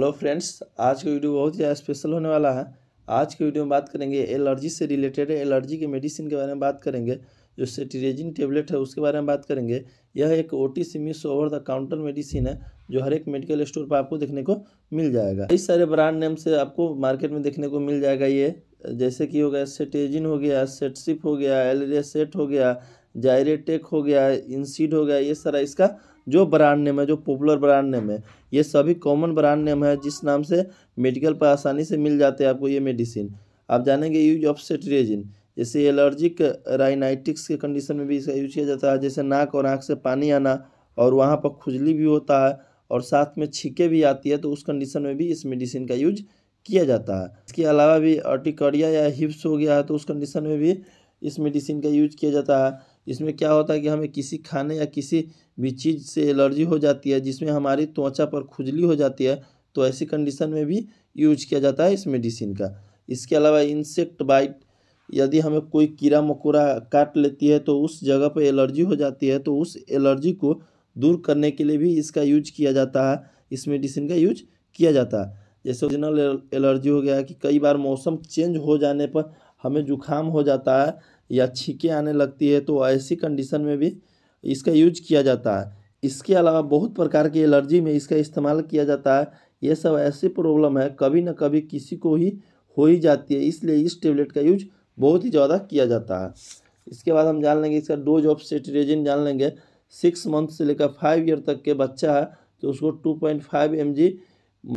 hello friends आज का video बहुत ज़्यादा स्पेशल होने वाला है आज के वीडियो में बात करेंगे एलर्जी से रिलेटेड एलर्जी के मेडिसिन के बारे में बात करेंगे जो सेटिरेजिन टेबलेट है उसके बारे में बात करेंगे यह एक ओ टी सी मिस ओवर द काउंटर मेडिसिन है जो हर एक मेडिकल स्टोर पर आपको देखने को मिल जाएगा कई सारे ब्रांड नेम से आपको मार्केट में देखने को मिल जाएगा ये जैसे कि हो गया सेटेजिन हो गया सेटसिप हो गया एलरिया सेट हो गया जायरेटेक हो गया इंसीड हो गया ये सारा इसका जो ब्रांड नेम है जो पॉपुलर ब्रांड नेम है ये सभी कॉमन ब्रांड नेम है जिस नाम से मेडिकल पर आसानी से मिल जाते हैं आपको ये मेडिसिन आप जानेंगे यूज ऑफ सेट्रेजिन जैसे एलर्जिक राइनाइटिक्स के कंडीशन में भी इसका यूज किया जाता है जैसे नाक और आँख से पानी आना और वहाँ पर खुजली भी होता है और साथ में छिके भी आती है तो उस कंडीशन में भी इस मेडिसिन का यूज किया जाता है इसके अलावा भी अर्टिकरिया या हिप्स हो गया है तो उस कंडीशन में भी इस मेडिसिन का यूज किया जाता है इसमें क्या होता है कि हमें किसी खाने या किसी भी चीज़ से एलर्जी हो जाती है जिसमें हमारी त्वचा पर खुजली हो जाती है तो ऐसी कंडीशन में भी यूज किया जाता है इस मेडिसिन का इसके अलावा इंसेक्ट बाइट यदि हमें कोई कीड़ा मकोड़ा काट लेती है तो उस जगह पर एलर्जी हो जाती है तो उस एलर्जी को दूर करने के लिए भी इसका यूज किया जाता है इस मेडिसिन का यूज किया जाता है जैसे ओरिजिनल एलर्जी हो गया कि कई बार मौसम चेंज हो जाने पर हमें जुखाम हो जाता है या छीके आने लगती है तो ऐसी कंडीशन में भी इसका यूज किया जाता है इसके अलावा बहुत प्रकार की एलर्जी में इसका इस्तेमाल किया जाता है ये सब ऐसी प्रॉब्लम है कभी ना कभी किसी को ही हो ही जाती है इसलिए इस टेबलेट का यूज बहुत ही ज़्यादा किया जाता है इसके बाद हम जान लेंगे इसका डोज ऑफ सेटरेजिन जान लेंगे सिक्स मंथ से लेकर फाइव ईयर तक के बच्चा है तो उसको two point five M G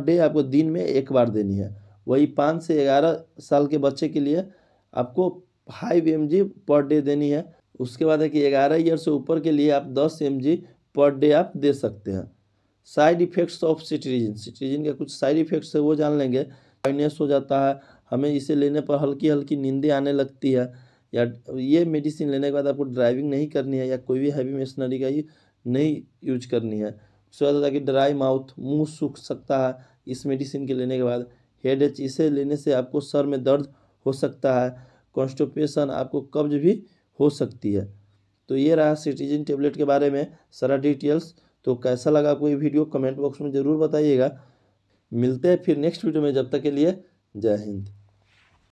day आपको दिन में एक बार देनी है वही पाँच से ग्यारह साल के बच्चे के लिए आपको फाइव एम पर डे देनी है उसके बाद है कि ग्यारह ईयर से ऊपर के लिए आप दस एम पर डे आप दे सकते हैं side effects of cetirizine cetirizine के कुछ साइड इफ़ेक्ट्स है वो जान लेंगे माइनस हो जाता है हमें इसे लेने पर हल्की हल्की नींदें आने लगती है या ये मेडिसिन लेने के बाद आपको ड्राइविंग नहीं करनी है या कोई भी हैवी मशीनरी का ही नहीं यूज करनी है उसके बाद कि ड्राई माउथ मुंह सूख सकता है इस मेडिसिन के लेने के बाद हेड एच इसे लेने से आपको सर में दर्द हो सकता है कॉन्स्टिपेशन आपको कब्ज भी हो सकती है तो ये रहा सिटीजन टेबलेट के बारे में सारा डिटेल्स तो कैसा लगा आपको ये वीडियो कमेंट बॉक्स में ज़रूर बताइएगा मिलते हैं फिर नेक्स्ट वीडियो में जब तक के लिए जय हिंद